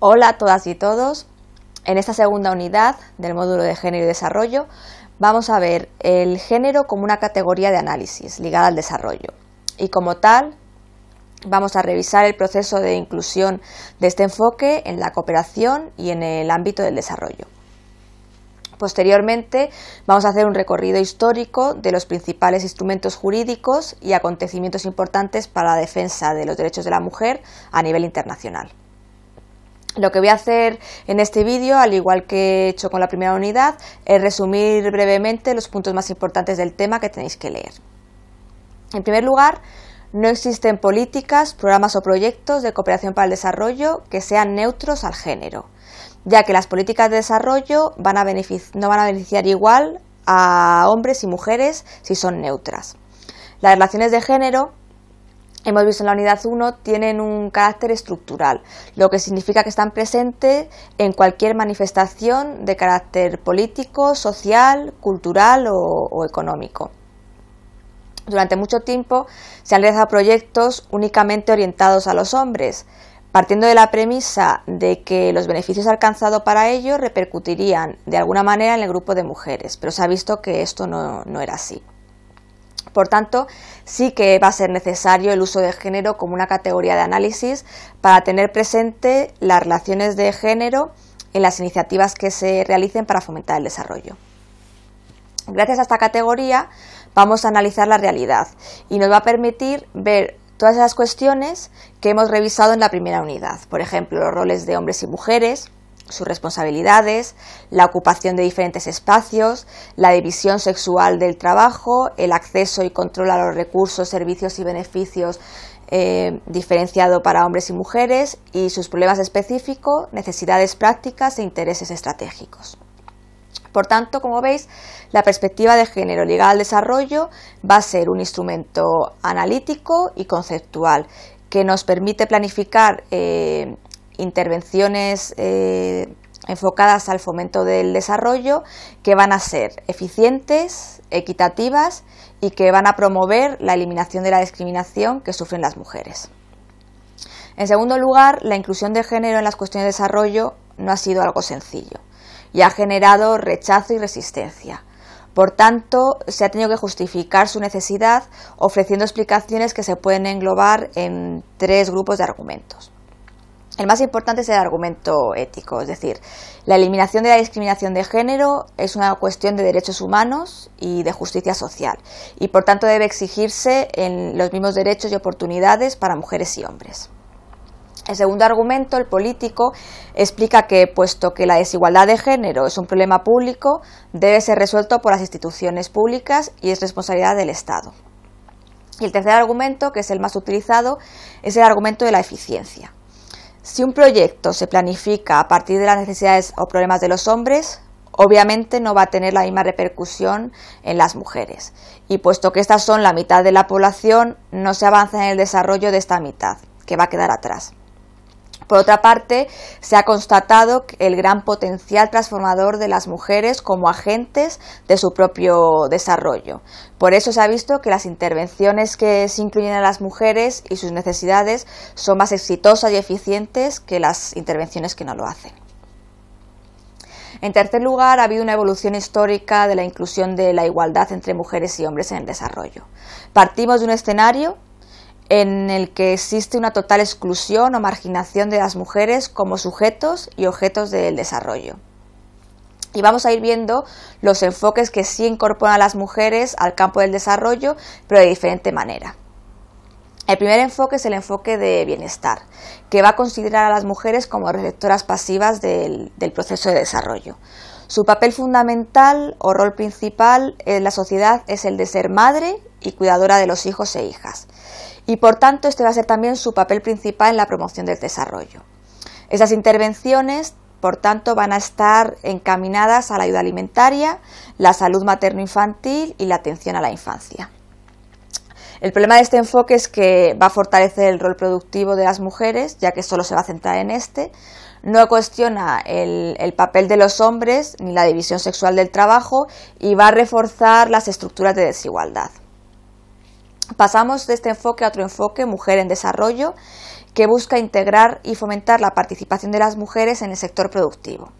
Hola a todas y todos. En esta segunda unidad del módulo de género y desarrollo vamos a ver el género como una categoría de análisis ligada al desarrollo. Y como tal, vamos a revisar el proceso de inclusión de este enfoque en la cooperación y en el ámbito del desarrollo. Posteriormente, vamos a hacer un recorrido histórico de los principales instrumentos jurídicos y acontecimientos importantes para la defensa de los derechos de la mujer a nivel internacional. Lo que voy a hacer en este vídeo, al igual que he hecho con la primera unidad, es resumir brevemente los puntos más importantes del tema que tenéis que leer. En primer lugar, no existen políticas, programas o proyectos de cooperación para el desarrollo que sean neutros al género, ya que las políticas de desarrollo no van a beneficiar igual a hombres y mujeres si son neutras. Las relaciones de género hemos visto en la unidad 1, tienen un carácter estructural, lo que significa que están presentes en cualquier manifestación de carácter político, social, cultural o, económico. Durante mucho tiempo se han realizado proyectos únicamente orientados a los hombres, partiendo de la premisa de que los beneficios alcanzados para ellos repercutirían de alguna manera en el grupo de mujeres, pero se ha visto que esto no era así. Por tanto, sí que va a ser necesario el uso de género como una categoría de análisis para tener presente las relaciones de género en las iniciativas que se realicen para fomentar el desarrollo. Gracias a esta categoría vamos a analizar la realidad y nos va a permitir ver todas esas cuestiones que hemos revisado en la primera unidad, por ejemplo, los roles de hombres y mujeres, sus responsabilidades, la ocupación de diferentes espacios, la división sexual del trabajo, el acceso y control a los recursos, servicios y beneficios eh, diferenciado para hombres y mujeres y sus problemas específicos, necesidades prácticas e intereses estratégicos. Por tanto, como veis, la perspectiva de género ligada al desarrollo va a ser un instrumento analítico y conceptual que nos permite planificar eh, intervenciones eh, enfocadas al fomento del desarrollo que van a ser eficientes, equitativas y que van a promover la eliminación de la discriminación que sufren las mujeres. En segundo lugar, la inclusión de género en las cuestiones de desarrollo no ha sido algo sencillo y ha generado rechazo y resistencia. Por tanto, se ha tenido que justificar su necesidad ofreciendo explicaciones que se pueden englobar en tres grupos de argumentos. El más importante es el argumento ético, es decir, la eliminación de la discriminación de género es una cuestión de derechos humanos y de justicia social, y por tanto debe exigirse en los mismos derechos y oportunidades para mujeres y hombres. El segundo argumento, el político, explica que, puesto que la desigualdad de género es un problema público, debe ser resuelto por las instituciones públicas y es responsabilidad del Estado. Y el tercer argumento, que es el más utilizado, es el argumento de la eficiencia. Si un proyecto se planifica a partir de las necesidades o problemas de los hombres, obviamente no va a tener la misma repercusión en las mujeres. Y puesto que estas son la mitad de la población, no se avanza en el desarrollo de esta mitad, que va a quedar atrás. Por otra parte, se ha constatado el gran potencial transformador de las mujeres como agentes de su propio desarrollo. Por eso se ha visto que las intervenciones que se incluyen a las mujeres y sus necesidades son más exitosas y eficientes que las intervenciones que no lo hacen. En tercer lugar, ha habido una evolución histórica de la inclusión de la igualdad entre mujeres y hombres en el desarrollo. Partimos de un escenario en el que existe una total exclusión o marginación de las mujeres como sujetos y objetos del desarrollo. Y vamos a ir viendo los enfoques que sí incorporan a las mujeres al campo del desarrollo, pero de diferente manera. El primer enfoque es el enfoque de bienestar, que va a considerar a las mujeres como receptoras pasivas del, del proceso de desarrollo. Su papel fundamental o rol principal en la sociedad es el de ser madre y cuidadora de los hijos e hijas y por tanto este va a ser también su papel principal en la promoción del desarrollo. Esas intervenciones, por tanto, van a estar encaminadas a la ayuda alimentaria, la salud materno-infantil y la atención a la infancia. El problema de este enfoque es que va a fortalecer el rol productivo de las mujeres, ya que solo se va a centrar en este, no cuestiona el, el, papel de los hombres ni la división sexual del trabajo y va a reforzar las estructuras de desigualdad. Pasamos de este enfoque a otro enfoque, mujer en desarrollo, que busca integrar y fomentar la participación de las mujeres en el sector productivo.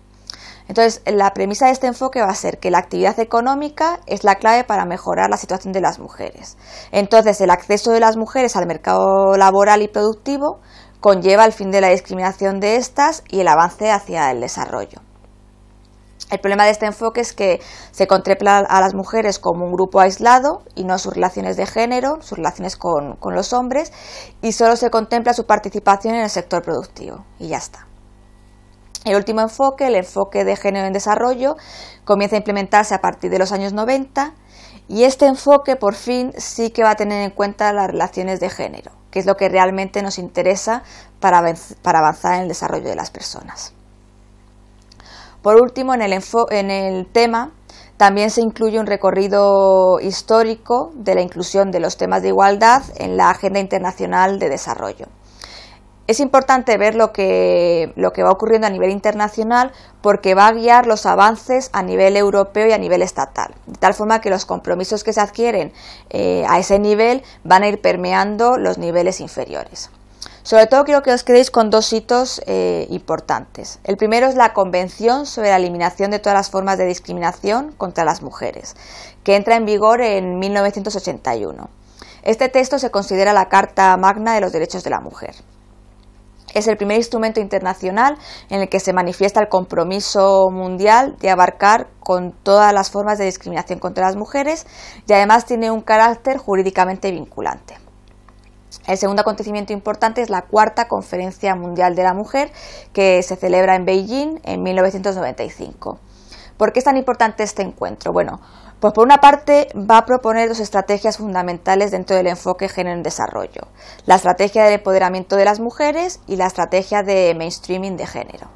Entonces, la premisa de este enfoque va a ser que la actividad económica es la clave para mejorar la situación de las mujeres. Entonces, el acceso de las mujeres al mercado laboral y productivo conlleva el fin de la discriminación de estas y el avance hacia el desarrollo. El problema de este enfoque es que se contempla a las mujeres como un grupo aislado y no sus relaciones de género, sus relaciones con, los hombres, y solo se contempla su participación en el sector productivo. Y ya está. El último enfoque, el enfoque de género en desarrollo, comienza a implementarse a partir de los años 90 y este enfoque por fin sí que va a tener en cuenta las relaciones de género, que es lo que realmente nos interesa para avanzar en el desarrollo de las personas. Por último, en el, tema también se incluye un recorrido histórico de la inclusión de los temas de igualdad en la Agenda Internacional de Desarrollo. Es importante ver lo que, va ocurriendo a nivel internacional porque va a guiar los avances a nivel europeo y a nivel estatal, de tal forma que los compromisos que se adquieren eh, a ese nivel van a ir permeando los niveles inferiores. Sobre todo quiero que os quedéis con dos hitos eh, importantes. El primero es la Convención sobre la eliminación de todas las formas de discriminación contra las mujeres, que entra en vigor en 1981. Este texto se considera la Carta Magna de los Derechos de la Mujer. Es el primer instrumento internacional en el que se manifiesta el compromiso mundial de abarcar con todas las formas de discriminación contra las mujeres y además tiene un carácter jurídicamente vinculante. El segundo acontecimiento importante es la cuarta Conferencia Mundial de la Mujer que se celebra en Beijing en 1995. ¿Por qué es tan importante este encuentro? Bueno, pues por una parte va a proponer dos estrategias fundamentales dentro del enfoque género en desarrollo, la estrategia del empoderamiento de las mujeres y la estrategia de mainstreaming de género.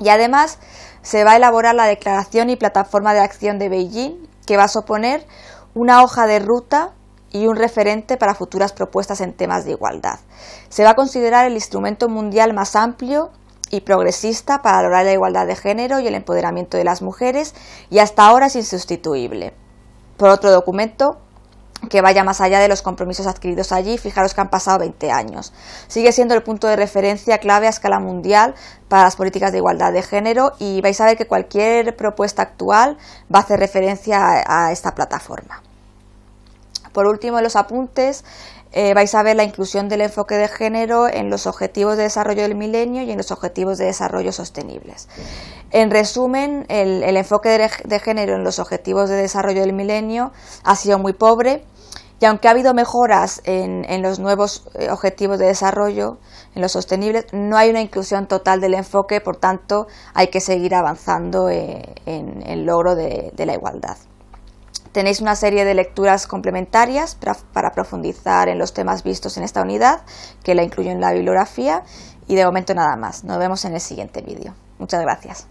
Y además se va a elaborar la declaración y plataforma de acción de Beijing que va a suponer una hoja de ruta y un referente para futuras propuestas en temas de igualdad. Se va a considerar el instrumento mundial más amplio y progresista para lograr la igualdad de género y el empoderamiento de las mujeres y hasta ahora es insustituible. Por otro documento, que vaya más allá de los compromisos adquiridos allí, fijaros que han pasado 20 años. Sigue siendo el punto de referencia clave a escala mundial para las políticas de igualdad de género y vais a ver que cualquier propuesta actual va a hacer referencia a, a esta plataforma. Por último, en los apuntes eh, vais a ver la inclusión del enfoque de género en los objetivos de desarrollo del milenio y en los objetivos de desarrollo sostenibles. En resumen, el, enfoque de, género en los objetivos de desarrollo del milenio ha sido muy pobre. Y aunque ha habido mejoras en, los nuevos eh, objetivos de desarrollo, en los sostenibles, no hay una inclusión total del enfoque, por tanto, hay que seguir avanzando eh, en, el logro de la igualdad. Tenéis una serie de lecturas complementarias para, profundizar en los temas vistos en esta unidad, que la incluyo en la bibliografía. Y de momento nada más. Nos vemos en el siguiente vídeo. Muchas gracias.